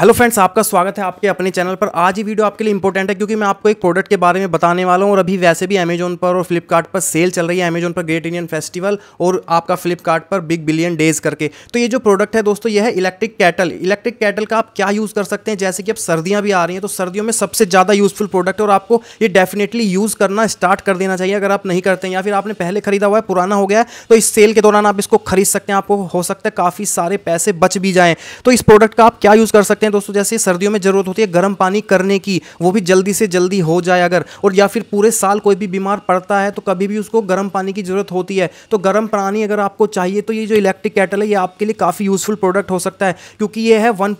hello friends आपका स्वागत है आपके अपने चैनल पर आज ये वीडियो आपके लिए इंपॉर्टेंट है क्योंकि मैं आपको एक प्रोडक्ट के बारे में बताने वाला हूँ और अभी वैसे भी अमेजोन पर और फ्लिपकार्ट पर सेल चल रही है अमेजोन पर ग्रेट इंडियन फेस्टिवल और आपका फ्लिपकार्ट पर बिग बिलियन डेज करके तो ये जो प्रोडक्ट है दोस्तों ये है इलेक्ट्रिक कैटल इलेक्ट्रिक कैटल का आप क्या यूज़ कर सकते हैं जैसे कि अब सर्दियाँ भी आ रही हैं तो सर्दियों में सबसे ज़्यादा यूज़फुल प्रोडक्ट है और आपको ये डेफिनेटली यूज़ करना स्टार्ट कर देना चाहिए अगर आप नहीं करते हैं या फिर आपने पहले खरीदा हुआ है पुराना हो गया तो इस सेल के दौरान आप इसको खरीद सकते हैं आपको हो सकता है काफ़ी सारे पैसे बच भी जाएँ तो इस प्रोडक्ट का आप क्या यूज़ कर सकते हैं हैं दोस्तों जैसे सर्दियों में ज़रूरत होती है गर्म पानी करने की वो भी जल्दी से जल्दी हो जाए अगर और या फिर पूरे साल कोई भी बीमार पड़ता है तो कभी भी उसको गर्म पानी की ज़रूरत होती है तो गर्म पानी अगर आपको चाहिए तो ये जो इलेक्ट्रिक कैटल है ये आपके लिए काफ़ी यूज़फुल प्रोडक्ट हो सकता है क्योंकि ये है वन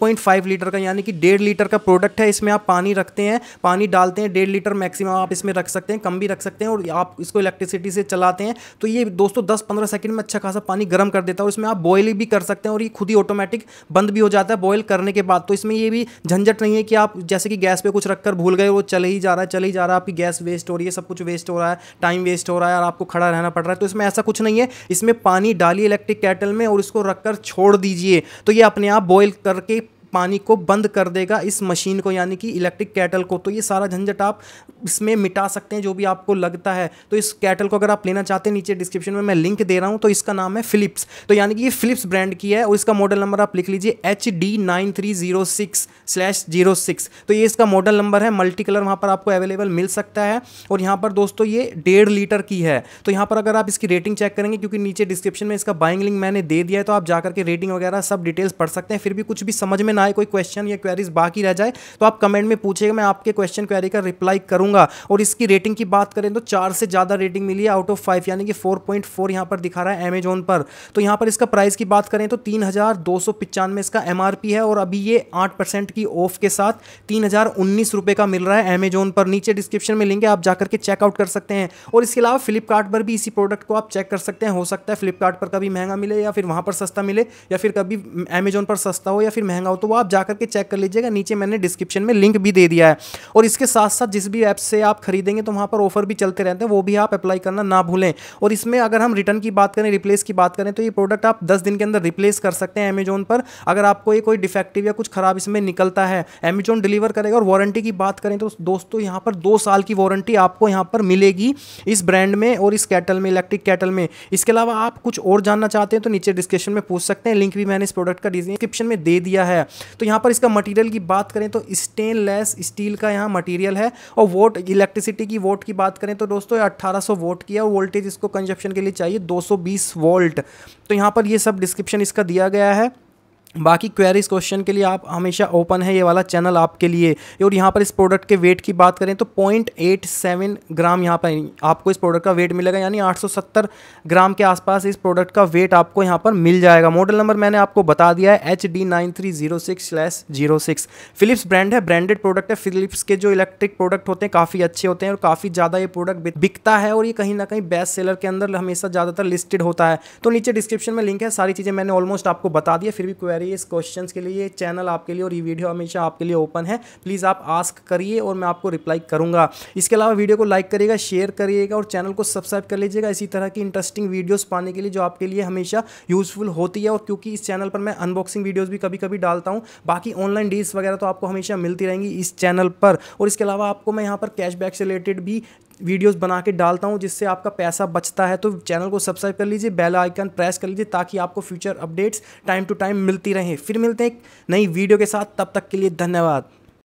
लीटर का यानी कि डेढ़ लीटर का प्रोडक्ट है इसमें आप पानी रखते हैं पानी डालते हैं डेढ़ लीटर मैक्सिमम आप इसमें रख सकते हैं कम भी रख सकते हैं और आप इसको इलेक्ट्रिसिटी से चलाते हैं तो ये दोस्तों दस पंद्रह सेकंड में अच्छा खासा पानी गर्म कर देता है और इसमें आप बॉयल भी कर सकते हैं और ये खुद ही ऑटोमेटिक बंद भी हो जाता है बॉयल करने के बाद तो इसमें ये भी झंझट नहीं है कि आप जैसे कि गैस पे कुछ रखकर भूल गए वो चले ही जा रहा है चले ही जा रहा है आपकी गैस वेस्ट हो रही है सब कुछ वेस्ट हो रहा है टाइम वेस्ट हो रहा है और आपको खड़ा रहना पड़ रहा है तो इसमें ऐसा कुछ नहीं है इसमें पानी डालिए इलेक्ट्रिक कैटल में और इसको रखकर छोड़ दीजिए तो ये अपने आप बॉयल करके पानी को बंद कर देगा इस मशीन को यानी कि इलेक्ट्रिक कैटल को तो ये सारा झंझट आप इसमें मिटा सकते हैं जो भी आपको लगता है तो इस कैटल को अगर आप लेना चाहते हैं नीचे डिस्क्रिप्शन में मैं लिंक दे रहा हूँ तो इसका नाम है फिलिप्स तो यानी कि ये फिलिप्स ब्रांड की है और इसका मॉडल नंबर आप लिख लीजिए H D nine three zero six slash zero six तो ये इसका मॉडल नंबर है मल्टी कलर वहाँ पर आपको अवेलेबल मिल सकता है और यहाँ पर दोस्तों ये डेढ़ लीटर की है तो यहाँ पर अगर आप इसकी रेटिंग चेक करेंगे क्योंकि नीचे डिस्क्रिप्शन में इसका बाइंग लिंक मैंने दे दिया है तो आप जाकर के रेटिंग वगैरह सब डिटेल्स पढ़ सकते हैं फिर भी कुछ भी समझ में ना आए कोई क्वेश्चन या क्वेरीज बाकी रह जाए तो आप कमेंट में पूछेगा मैं आपके क्वेश्चन क्वेरी का रिप्लाई करूंगा और इसकी रेटिंग की बात करें तो चार से ज़्यादा रेटिंग मिली है आउट ऑफ फाइव यानी कि फोर पॉइंट फोर यहाँ पर दिखा रहा है अमेजोन पर तो यहाँ पर इसका प्राइस की बात करें तो तीन हज़ार दो सौ पिचानवे इसका एम है और अभी ये आठ परसेंट की ऑफ के साथ तीन हज़ार उन्नीस रुपये का मिल रहा है अमेजोन पर नीचे डिस्क्रिप्शन में लिंक है आप जाकर के चेकआउट कर सकते हैं और इसके अलावा फ्लिपकार्ट पर भी इसी प्रोडक्ट को आप चेक कर सकते हैं हो सकता है फ्लिपकार्ट पर कभी महंगा मिले या फिर वहां पर सस्ता मिले या फिर कभी अमेजोन पर सस्ता हो या फिर महंगा हो तो वो आप जाकर के चेक कर लीजिएगा नीचे मैंने डिस्क्रिप्शन में लिंक भी दे दिया है और इसके साथ साथ जिस भी ऐप से आप खरीदेंगे तो वहाँ पर ऑफर भी चलते रहते हैं वो भी आप अप्लाई करना ना भूलें और इसमें अगर हम रिटर्न की बात करें रिप्लेस की बात करें तो ये प्रोडक्ट आप दस दिन के अंदर रिप्लेस कर सकते हैं अमेजोन पर अगर आपको ये कोई डिफेक्टिव या कुछ ख़राब इसमें निकलता है अमेजोन डिलीवर करेगा और वारंटी की बात करें तो दोस्तों यहाँ पर दो साल की वारंटी आपको यहाँ पर मिलेगी इस ब्रांड में और इस कैटल में इलेक्ट्रिक कैटल में इसके अलावा आप कुछ और जानना चाहते हैं तो नीचे डिस्क्रिप्शन में पूछ सकते हैं लिंक भी मैंने इस प्रोडक्ट का डिस्क्रिप्शन में दे दिया है तो यहाँ पर इसका मटेरियल की बात करें तो स्टेनलेस स्टील का यहाँ मटेरियल है और वोट इलेक्ट्रिसिटी की वोट की बात करें तो दोस्तों अट्ठारह वोट की है और वोल्टेज इसको कंजप्शन के लिए चाहिए 220 वोल्ट तो यहाँ पर ये सब डिस्क्रिप्शन इसका दिया गया है बाकी क्वेरीज क्वेश्चन के लिए आप हमेशा ओपन है ये वाला चैनल आपके लिए और यहाँ पर इस प्रोडक्ट के वेट की बात करें तो 0.87 ग्राम यहाँ पर आपको इस प्रोडक्ट का वेट मिलेगा यानी 870 ग्राम के आसपास इस प्रोडक्ट का वेट आपको यहाँ पर मिल जाएगा मॉडल नंबर मैंने आपको बता दिया है H D nine three zero six slash zero six Philips brand है ब्रांडेड प्रोडक्ट है फिलिप्स के जो इलेक्ट्रिक प्रोडक्ट होते हैं काफ़ी अच्छे होते हैं और काफ़ी ज़्यादा ये प्रोडक्ट बिकता है और ये कहीं ना कहीं बेस्ट सेलर के अंदर हमेशा ज़्यादातर लिस्टेड होता है तो नीचे डिस्क्रिप्शन में लिंक है सारी चीज़ें मैंने ऑलमोस्ट आपको बता दिया फिर भी क्वेरी तैयारी इस क्वेश्चन के लिए चैनल आपके लिए और ये वीडियो हमेशा आपके लिए ओपन है प्लीज़ आप आस्क करिए और मैं आपको रिप्लाई करूँगा इसके अलावा वीडियो को लाइक करिएगा शेयर करिएगा और चैनल को सब्सक्राइब कर लीजिएगा इसी तरह की इंटरेस्टिंग वीडियोज़ पाने के लिए जो आपके लिए हमेशा यूज़फुल होती है और क्योंकि इस चैनल पर मैं अनबॉक्सिंग वीडियोज़ भी कभी कभी डालता हूँ बाकी ऑनलाइन डील्स वगैरह तो आपको हमेशा मिलती रहेंगी इस चैनल पर और इसके अलावा आपको मैं यहाँ पर कैशबैक से रिलेटेड भी वीडियोस बना के डालता हूँ जिससे आपका पैसा बचता है तो चैनल को सब्सक्राइब कर लीजिए बेल आइकन प्रेस कर लीजिए ताकि आपको future updates time to time मिलती रहें फिर मिलते हैं एक नई वीडियो के साथ तब तक के लिए धन्यवाद